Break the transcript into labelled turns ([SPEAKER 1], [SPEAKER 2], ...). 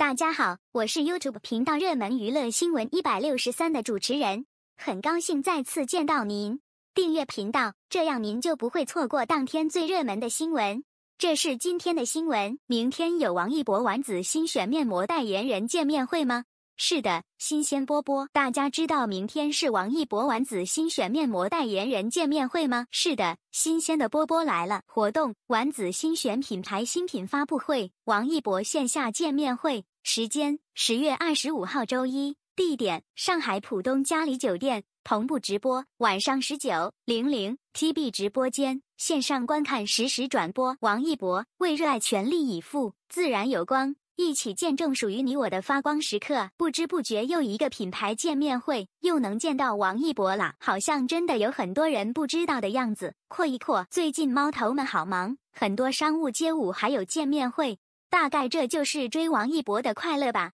[SPEAKER 1] 大家好，我是 YouTube 频道热门娱乐新闻一百六十三的主持人，很高兴再次见到您。订阅频道，这样您就不会错过当天最热门的新闻。这是今天的新闻，明天有王一博丸子新选面膜代言人见面会吗？是的，新鲜波波，大家知道明天是王一博丸子新选面膜代言人见面会吗？是的，新鲜的波波来了。活动丸子新选品牌新品发布会，王一博线下见面会，时间十月二十五号周一，地点上海浦东嘉里酒店，同步直播，晚上十九零零 T B 直播间线上观看实时转播。王一博为热爱全力以赴，自然有光。一起见证属于你我的发光时刻。不知不觉，又一个品牌见面会，又能见到王一博了。好像真的有很多人不知道的样子。扩一扩，最近猫头们好忙，很多商务街舞还有见面会，大概这就是追王一博的快乐吧。